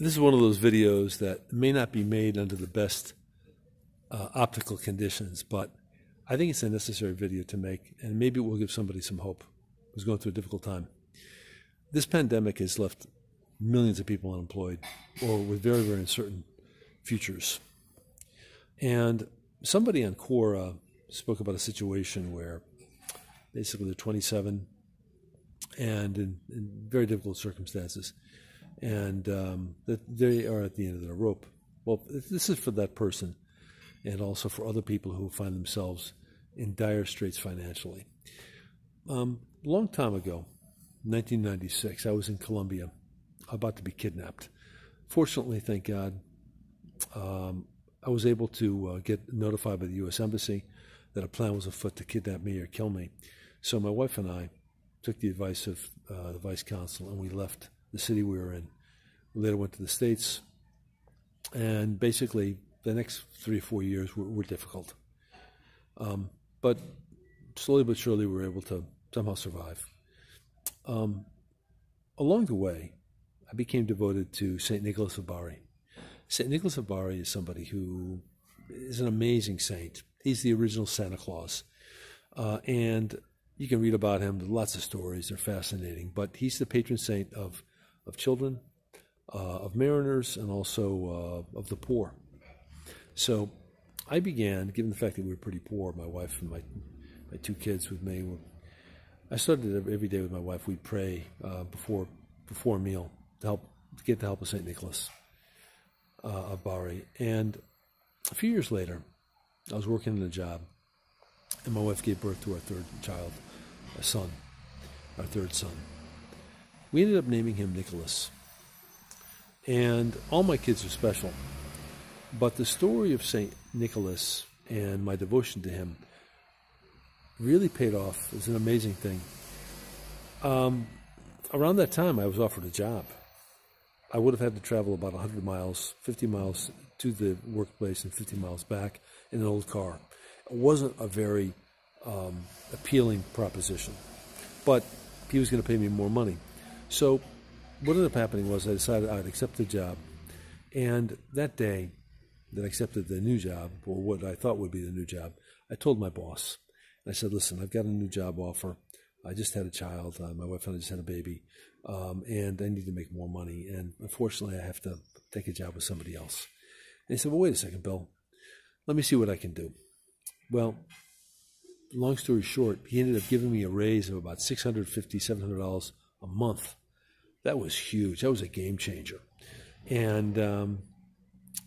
this is one of those videos that may not be made under the best uh, optical conditions, but I think it's a necessary video to make, and maybe it will give somebody some hope who's going through a difficult time. This pandemic has left millions of people unemployed or with very, very uncertain futures. And somebody on Quora spoke about a situation where basically they're 27 and in, in very difficult circumstances and um, that they are at the end of their rope. Well, this is for that person, and also for other people who find themselves in dire straits financially. Um, long time ago, 1996, I was in Colombia, about to be kidnapped. Fortunately, thank God, um, I was able to uh, get notified by the U.S. Embassy that a plan was afoot to kidnap me or kill me. So my wife and I took the advice of uh, the vice consul and we left the city we were in. We later went to the States, and basically the next three or four years were, were difficult. Um, but slowly but surely, we were able to somehow survive. Um, along the way, I became devoted to St. Nicholas of Bari. St. Nicholas of Bari is somebody who is an amazing saint. He's the original Santa Claus. Uh, and you can read about him. lots of stories. They're fascinating. But he's the patron saint of of children, uh, of mariners, and also uh, of the poor. So I began, given the fact that we were pretty poor, my wife and my, my two kids with me, were, I started every day with my wife. We'd pray uh, before, before a meal to help to get the help of St. Nicholas of Bari. And a few years later, I was working in a job, and my wife gave birth to our third child, a son, our third son. We ended up naming him Nicholas. And all my kids are special. But the story of St. Nicholas and my devotion to him really paid off. It was an amazing thing. Um, around that time, I was offered a job. I would have had to travel about 100 miles, 50 miles to the workplace and 50 miles back in an old car. It wasn't a very um, appealing proposition, but he was going to pay me more money. So, what ended up happening was I decided I'd accept the job. And that day that I accepted the new job, or what I thought would be the new job, I told my boss. I said, listen, I've got a new job offer. I just had a child. Uh, my wife and I just had a baby. Um, and I need to make more money. And unfortunately, I have to take a job with somebody else. And he said, well, wait a second, Bill. Let me see what I can do. Well, long story short, he ended up giving me a raise of about $650, $700 a month that was huge. That was a game changer. And um,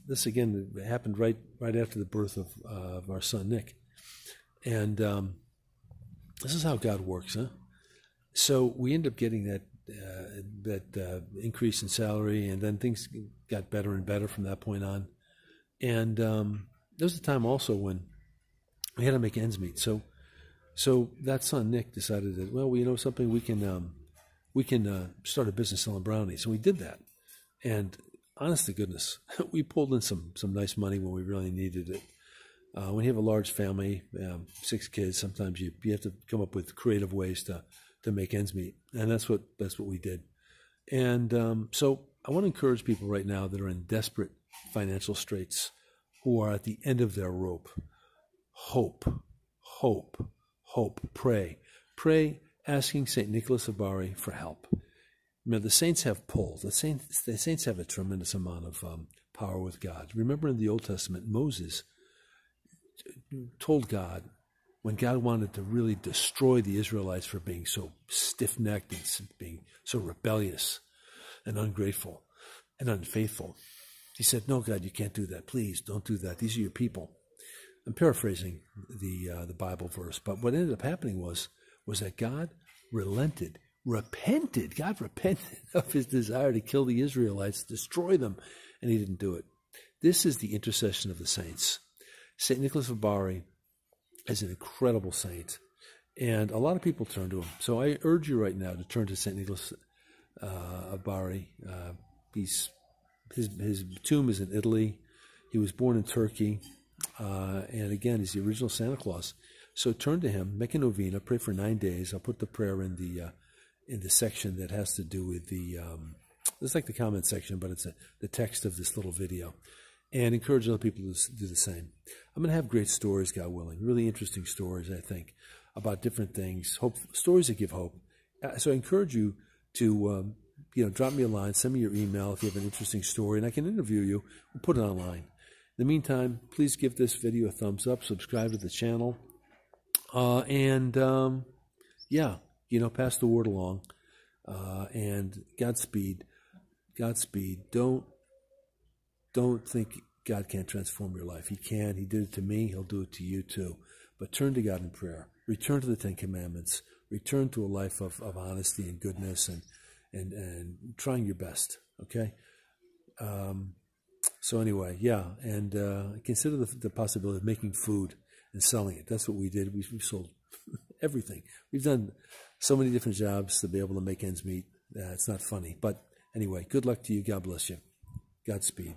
this again happened right right after the birth of, uh, of our son Nick. And um, this is how God works, huh? So we end up getting that uh, that uh, increase in salary, and then things got better and better from that point on. And um, there was a time also when we had to make ends meet. So, so that son Nick decided that well, you know something, we can um, we can uh, start a business selling brownies. And we did that. And honest to goodness, we pulled in some, some nice money when we really needed it. Uh, when you have a large family, um, six kids, sometimes you, you have to come up with creative ways to, to make ends meet. And that's what, that's what we did. And um, so I want to encourage people right now that are in desperate financial straits, who are at the end of their rope. Hope, hope, hope. Pray. Pray asking St. Nicholas of Bari for help. Remember, the saints have pull. The saints, the saints have a tremendous amount of um, power with God. Remember in the Old Testament, Moses told God, when God wanted to really destroy the Israelites for being so stiff necked and being so rebellious and ungrateful and unfaithful, he said, No, God, you can't do that. Please don't do that. These are your people. I'm paraphrasing the, uh, the Bible verse, but what ended up happening was, was that God relented, repented. God repented of his desire to kill the Israelites, destroy them, and he didn't do it. This is the intercession of the saints. St. Nicholas of Bari is an incredible saint, and a lot of people turn to him. So I urge you right now to turn to St. Nicholas uh, of Bari. Uh, he's, his, his tomb is in Italy. He was born in Turkey. Uh, and again, he's the original Santa Claus. So turn to Him, make a novena, pray for nine days. I'll put the prayer in the uh, in the section that has to do with the. Um, it's like the comment section, but it's a, the text of this little video, and encourage other people to do the same. I'm going to have great stories, God willing, really interesting stories. I think about different things, hope stories that give hope. Uh, so I encourage you to. Um, you know, drop me a line, send me your email if you have an interesting story, and I can interview you. We'll put it online. In the meantime, please give this video a thumbs up, subscribe to the channel, uh, and um, yeah, you know, pass the word along. Uh, and Godspeed, Godspeed. Don't don't think God can't transform your life. He can. He did it to me. He'll do it to you too. But turn to God in prayer. Return to the Ten Commandments. Return to a life of, of honesty and goodness and and and trying your best. Okay. Um, so anyway, yeah, and uh, consider the, the possibility of making food and selling it. That's what we did. We, we sold everything. We've done so many different jobs to be able to make ends meet. Uh, it's not funny. But anyway, good luck to you. God bless you. Godspeed.